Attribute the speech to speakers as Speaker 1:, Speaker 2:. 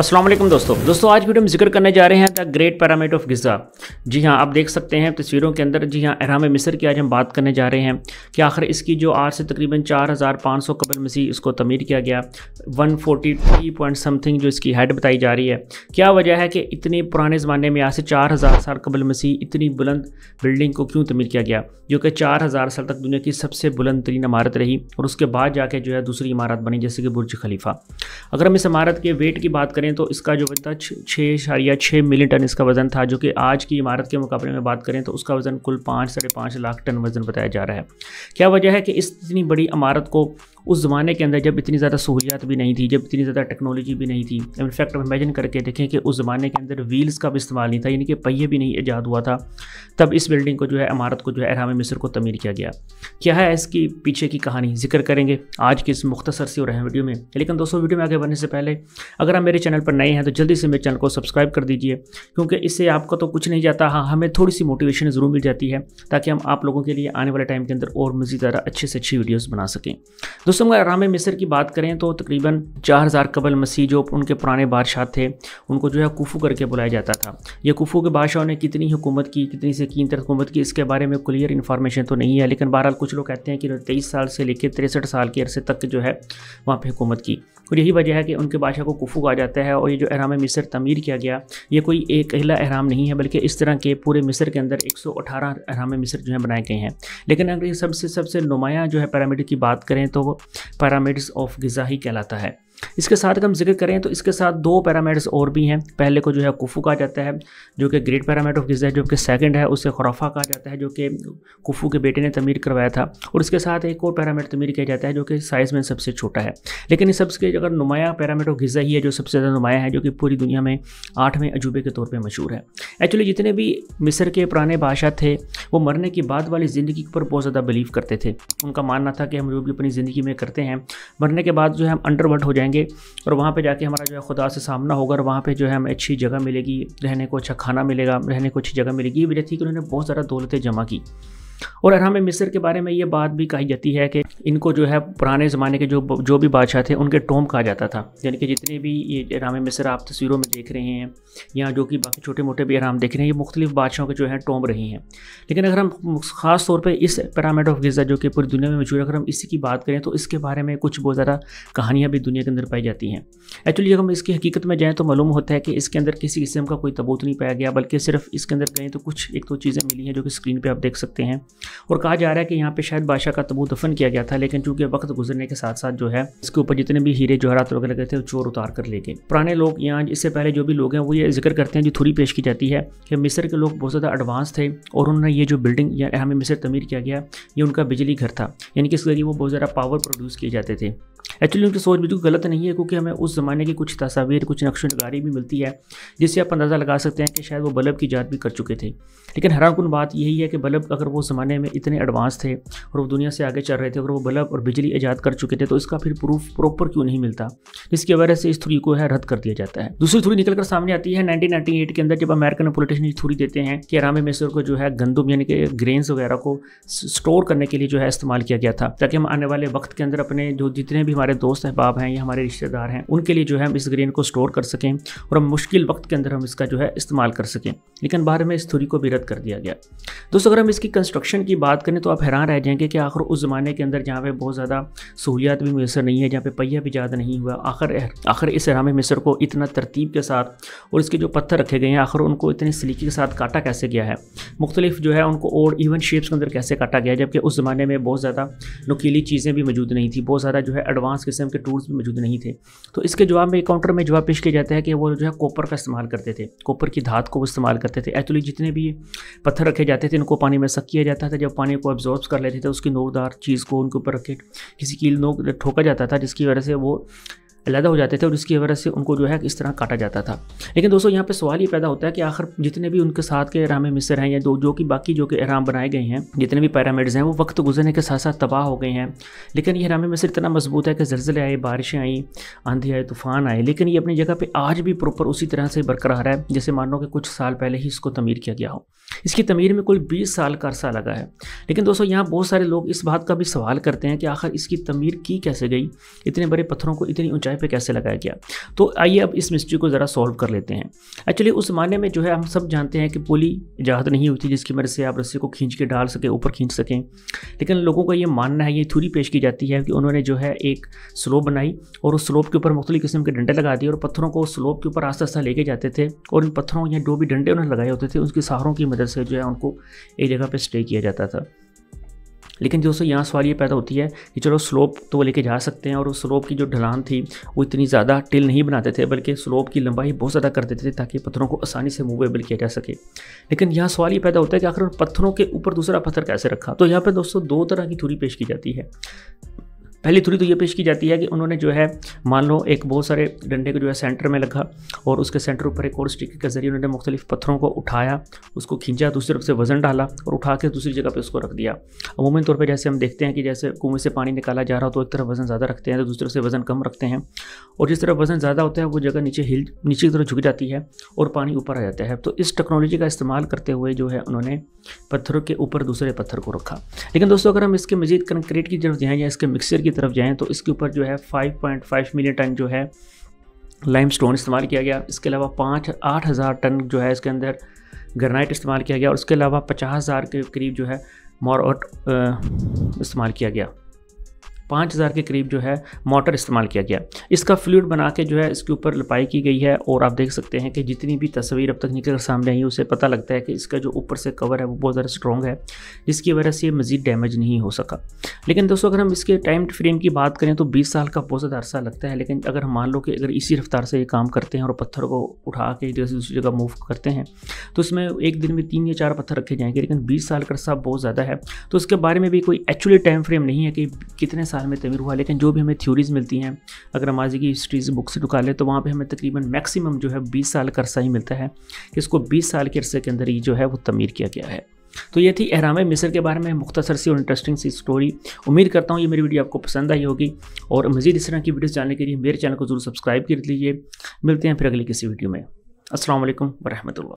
Speaker 1: असलम दोस्तों दोस्तों आज वीडियो में जिक्र करने जा रहे हैं the great pyramid of Giza जी हाँ आप देख सकते हैं तस्वीरों के अंदर जी हाँ अहराम मिस्र की आज हम बात करने जा रहे हैं कि आखिर इसकी जो आज से तकरीबन 4500 कबल मसीह इसको तमीर किया गया 143 पॉइंट समथिंग जो इसकी हेड बताई जा रही है क्या वजह है कि इतने पुराने ज़माने में आज से चार हज़ार साल कबल मसीह इतनी बुलंद बिल्डिंग को क्यों तमीर किया गया जो कि चार हज़ार साल तक दुनिया की सबसे बुलंद तरीन इमारत रही और उसके बाद जाके जो है दूसरी इमारत बनी जैसे कि बुर्ज खलीफा अगर हम इस इमारत के वेट की बात करें करें तो इसका जो था छः साढ़िया छः मिलियन टन इसका वजन था जो कि आज की इमारत के मुकाबले में बात करें तो उसका वजन कुल पाँच साढ़े पाँच लाख टन वजन बताया जा रहा है क्या वजह है कि इस इतनी बड़ी इमारत को उस ज़माने के अंदर जब इतनी ज़्यादा सहूलियात भी नहीं थी जब इतनी ज़्यादा टेक्नोलॉजी भी नहीं थी इनफैक्ट हम इमेजन करके देखें कि उस ज़माने के अंदर व्हील्स का भी इस्तेमाल नहीं था यानी कि पहिए भी नहीं ईजाद हुआ था तब इस बिल्डिंग को जो है इमारत को जो है एहराम मिस्र को तमीर किया गया क्या है इसकी पीछे की कहानी जिक्र करेंगे आज के इस मुख्तसर से और अहम वीडियो में लेकिन दोस्तों वीडियो में आगे बढ़ने से पहले अगर आप मेरे चैनल पर नए हैं तो जल्दी से मेरे चैनल को सब्सक्राइब कर दीजिए क्योंकि इससे आपका तो कुछ नहीं जाता हाँ हमें थोड़ी सी मोटिवेशन ज़रूर मिल जाती है ताकि हम आप लोगों के लिए आने वाले टाइम के अंदर और मज़ीद ज़्यादा अच्छे से अच्छी वीडियोज़ बना सकें दोस्तों अगर आराम मिस्र की बात करें तो तकरीबन चार हज़ार कबल मसीह जो उनके पुराने बादशाह थे उनको जो है कुफू करके बुलाया जाता था यह कुफू के बादशाह ने कितनी हुकूमत की कितनी से कीमत तरह हुकूमत की इसके बारे में क्लियर इन्फॉर्मेशन तो नहीं है लेकिन बहरहाल कुछ लोग कहते हैं कि उन्होंने तेईस साल से लेकर तिरसठ साल के अरसे तक जो है वहाँ पर हुकूमत की और यही वजह है कि उनके बादशाह को कुफू कहा जाता है और ये जो अहराम मिस्र तमीर किया गया ये कोई एक अहला अहराम नहीं है बल्कि इस तरह के पूरे मिस्र के अंदर एक सौ अठारह अहराम मिस्र जो है बनाए गए हैं लेकिन अगर सबसे सबसे नुमाया जो है पैरामिड की बात करें तो पैरामिड्स ऑफ गिजा ही कहलाता है इसके साथ अगर हम जिक्र करें तो इसके साथ दो पैरामीटर्स और भी हैं पहले को जो है कुफू कहा जाता है जो कि ग्रेट पैरामीटर ऑफ गिजा है जो कि सेकंड है उसे खुराफा कहा जाता है जो कि कुफू के बेटे ने तमीर करवाया था और इसके साथ एक और पैरामीटर तमीर किया जाता है जो कि साइज़ में सबसे छोटा है लेकिन इस सबसे अगर नुमाया पैरामीटर ऑफ गिजा ही है जो सबसे ज़्यादा नुमाया है जो कि पूरी दुनिया में आठवें अजूबे के तौर पर मशहूर है एक्चुअली जितने भी मिस्र के पुराने बादशाह थे वो मरने के बाद वाली ज़िंदगी पर बहुत ज़्यादा बिलीव करते थे उनका मानना था कि हम जो भी अपनी ज़िंदगी में करते हैं मरने के बाद जो है हम अंडरवर्ट हो जाएंगे जाएंगे और वहाँ पे जाके हमारा जो है खुदा से सामना होगा और वहाँ पे जो है हमें अच्छी जगह मिलेगी रहने को अच्छा खाना मिलेगा रहने को अच्छी जगह मिलेगी ये वजह थी कि उन्होंने बहुत ज़्यादा दौलतें जमा की और अरहम मिस्र के बारे में ये बात भी कही जाती है कि इनको जो है पुराने ज़माने के जो जो भी बादशाह थे उनके टोम कहा जाता था यानी कि जितने भी ये अरहम मिस्र आप तस्वीरों में देख रहे हैं या जो कि बाकी छोटे मोटे भी अराम देख रहे हैं ये मुख्तलिफ बादशाहों के जो हैं टोम रही हैं लेकिन अगर हम ख़ास तौर पर इस पैरामिड ऑफ गज़ा जो कि पूरी दुनिया में मशहूर अगर हम इसी की बात करें तो इसके बारे में कुछ बहुत ज़्यादा कहानियाँ भी दुनिया के अंदर पाई जाती हैं एक्चुअली अगर हम इसकी हकीकत में जाएँ तो मालूम होता है कि इसके अंदर किसी किस्म का कोई तबूत नहीं पाया गया बल्कि सिर्फ इसके अंदर गए तो कुछ एक दो चीज़ें मिली हैं जो कि स्क्रीन पर आप देख सकते हैं और कहा जा रहा है कि यहाँ पे शायद बादशाह का तबू दफन किया गया था लेकिन चूंकि वक्त गुजरने के साथ साथ जो है इसके ऊपर जितने भी हीरे जवाहरात वगैरह गए थे वो चोर उतार कर ले गए पुराने लोग यहाँ इससे पहले जो भी लोग हैं वो ये जिक्र करते हैं जो थोड़ी पेश की जाती है कि मिस्र के लोग बहुत ज़्यादा एडवांस थे और उन्होंने ये जो बिल्डिंग या अहम मिस्र तमीर किया गया ये उनका बिजली घर था यानी कि इस जरिए वो बहुत ज़्यादा पावर प्रोड्यूस किए जाते थे एक्चुअली उनकी सोच बिल्कुल गलत नहीं है क्योंकि हमें उस ज़माने की कुछ तस्वीर कुछ नगारी भी मिलती है जिससे आप अंदाज़ा लगा सकते हैं कि शायद वो बल्ब की ईजाद भी कर चुके थे लेकिन हैरानकुन बात यही है कि बल्ब अगर वो ज़माने में इतने एडवांस थे और वो दुनिया से आगे चल रहे थे अगर वो बल्ब और बिजली ईजाद कर चुके थे तो इसका फिर प्रूफ प्रॉपर क्यों नहीं मिलता जिसकी वजह से इस थ्री को है रद्द कर दिया जाता है दूसरी थ्री निकलकर सामने आती है नाइनटीन के अंदर जब अमेरिकन पोलिटिशन थ्री देते हैं कि आराम मेसर को जो है गंदम यानी कि ग्रेन्स वगैरह को स्टोर करने के लिए जो है इस्तेमाल किया गया था ताकि हम आने वाले वक्त के अंदर अपने जो जितने भी हमारे हमारे दोस्त अहबाब हैं या हमारे रिश्तेदार हैं उनके लिए जो है हम इस ग्रेन को स्टोर कर सकें और हम मुश्किल वक्त के अंदर हम इसका जो है इस्तेमाल कर सकें लेकिन बाद में इस थ्री को भी रद्द कर दिया गया दोस्तों अगर हम इसकी कंस्ट्रक्शन की बात करें तो आप हैरान रह जाएंगे कि आखिर उस ज़माने के अंदर जहाँ पर बहुत ज़्यादा सहूलियात भी मैसर नहीं है जहाँ पर पहिया भी ज़्यादा नहीं हुआ आखिर आखिर इस हराम मिसर को इतना तरतीब के साथ और इसके जो पत्थर रखे गए हैं आखिर उनको इतने सलीके के साथ काटा कैसे गया है मुख्तलिफ जो है उनको और इवन शेप्स के अंदर कैसे काटा गया जबकि उस ज़माने में बहुत ज़्यादा नुकीली चीज़ें भी मौजूद नहीं थी बहुत ज़्यादा जो है एडवांस एडवांस किस्म के टूल्स भी मौजूद नहीं थे तो इसके जवाब में काउंटर में जवाब पेश किया जाता है कि वो जो है कॉपर का इस्तेमाल करते थे कॉपर की धात को वो इस्तेमाल करते थे एक्चुअली जितने भी पत्थर रखे जाते थे उनको पानी में सक किया जाता था जब पानी को एब्जॉर्ब कर लेते थे उसकी नोरदार चीज़ को उनके ऊपर रखे किसी कील नोक ठोका जाता था जिसकी वजह से वो अलहदा हो जाते थे और इसकी वजह से उनको जो है इस तरह काटा जाता था लेकिन दोस्तों यहाँ पे सवाल ये पैदा होता है कि आखिर जितने भी उनके साथ के अहराम मिसर हैं या दो जो कि बाकी जो कि अहराम बनाए गए हैं जितने भी पैरामिड्स हैं वो वक्त गुजरने के साथ साथ तबाह हो गए हैं लेकिन ये अहराम मिसर इतना मजबूत है कि जल्जले आए बारिशें आई आंधी आए तूफान आए लेकिन ये अपनी जगह पर आज भी प्रॉपर उसी तरह से बरकरार है जैसे मान लो कि कुछ साल पहले ही इसको तमीर किया गया हो इसकी तमीर में कोई बीस साल का अरसा लगा है लेकिन दोस्तों यहाँ बहुत सारे लोग इस बात का भी सवाल करते हैं कि आखिर इसकी तमीर की कैसे गई इतने बड़े पत्थरों को इतनी ऊँचाई चाय पे कैसे लगाया गया तो आइए अब इस मिस्ट्री को ज़रा सॉल्व कर लेते हैं एक्चुअली उस ज़माने में जो है हम सब जानते हैं कि पुली इजाज़त नहीं होती जिसकी मदद से आप रस्सी को खींच के डाल सकें ऊपर खींच सकें लेकिन लोगों का ये मानना है ये थ्यूरी पेश की जाती है कि उन्होंने जो है एक स्लोप बनाई और उस स्लोप के ऊपर मुख्तु किस्म के डंडे लगा दिए और पत्थरों को स्लोप के ऊपर आस्ता आस्ता लेके जाते थे और इन पत्थरों या जो भी डंडे उन्होंने लगाए होते थे उनके सहारों की मदद से जो है उनको एक जगह पर स्टे किया जाता था लेकिन दोस्तों यहाँ सवाल ये पैदा होती है कि चलो स्लोप तो वो लेके जा सकते हैं और उस स्लोप की जो ढलान थी वो इतनी ज़्यादा टिल नहीं बनाते थे बल्कि स्लोप की लंबाई बहुत ज़्यादा कर देते थे ताकि पत्थरों को आसानी से मूवेबल किया जा सके लेकिन यहाँ सवाल ये पैदा होता है कि आखिर पत्थरों के ऊपर दूसरा पत्थर कैसे रखा तो यहाँ पर दोस्तों दो तरह की थ्यूरी पेश की जाती है पहली थ्री तो ये पेश की जाती है कि उन्होंने जो है मान लो एक बहुत सारे डंडे को जो है सेंटर में लगा और उसके सेंटर ऊपर एक और स्टिक के जरिए उन्होंने मुख्तलिफ पत्थरों को उठाया उसको खींचा दूसरी तरफ से वजन डाला और उठा के दूसरी जगह पर उसको रख दिया अमूमन तौर पर जैसे हम देखते हैं कि जैसे कुएं से पानी निकाला जा रहा हो तो एक तरफ वजन ज़्यादा रखते हैं तो दूसरी तरफ से वजन कम रखते हैं और जिस तरफ वजन ज़्यादा होता है वो जगह नीचे हिल नीचे की तरफ झुक जाती है और पानी ऊपर आ जाता है तो इस टेक्नोलॉजी का इस्तेमाल करते हुए जो है उन्होंने पत्थरों के ऊपर दूसरे पत्थर को रखा लेकिन दोस्तों अगर हम इसके मजीद कंक्रीट की जरूरत जाएँ या इसके मिक्सर की की तरफ जाएँ तो इसके ऊपर जो है फाइव मिलियन टन जो है लाइम स्टोन इस्तेमाल किया गया इसके अलावा पाँच आठ हज़ार टन जो है इसके अंदर ग्रेनाइट इस्तेमाल किया गया और उसके अलावा पचास हज़ार के करीब जो है मॉरऑट इस्तेमाल किया गया पाँच हज़ार के करीब जो है मोटर इस्तेमाल किया गया इसका फ्लूड बना के जो है इसके ऊपर लपाई की गई है और आप देख सकते हैं कि जितनी भी तस्वीर अब तक निकल सामने आई है उसे पता लगता है कि इसका जो ऊपर से कवर है वो बहुत ज़्यादा स्ट्रॉन्ग है जिसकी वजह से ये मज़ीद डैमेज नहीं हो सका लेकिन दोस्तों अगर हम इसके टाइम फ्रेम की बात करें तो बीस साल का बहुत ज़्यादा अरसा लगता है लेकिन अगर हम मान लो कि अगर इसी रफ्तार से ये काम करते हैं और पत्थर को उठा के जैसे दूसरी जगह मूव करते हैं तो उसमें एक दिन में तीन या चार पत्थर रखे जाएंगे लेकिन बीस साल का अरसा बहुत ज़्यादा है तो उसके बारे में भी कोई एक्चुअली टाइम फ्रेम नहीं है कि कितने साल साल में तमीर हुआ लेकिन जो भी हमें थ्योरीज़ मिलती हैं अगर हम आज की हिस्ट्रीज बुक से लें तो वहाँ पर हमें तकरीबन मैक्सिमम जो है बीस साल का अरसा ही मिलता है कि इसको बीस साल के अरसे के अंदर ही जो है वो तमीर किया गया है तो ये थी एहराम मिसर के बारे में मुख्तसर सी और इंटरेस्टिंग सी स्टोरी उम्मीद करता हूँ ये मेरी वीडियो आपको पसंद आई होगी और मजीद इस तरह की वीडियोज़ जानने के लिए मेरे चैनल को जरूर सब्सक्राइब कर लीजिए मिलते हैं फिर अगले किसी वीडियो में असल वरहमल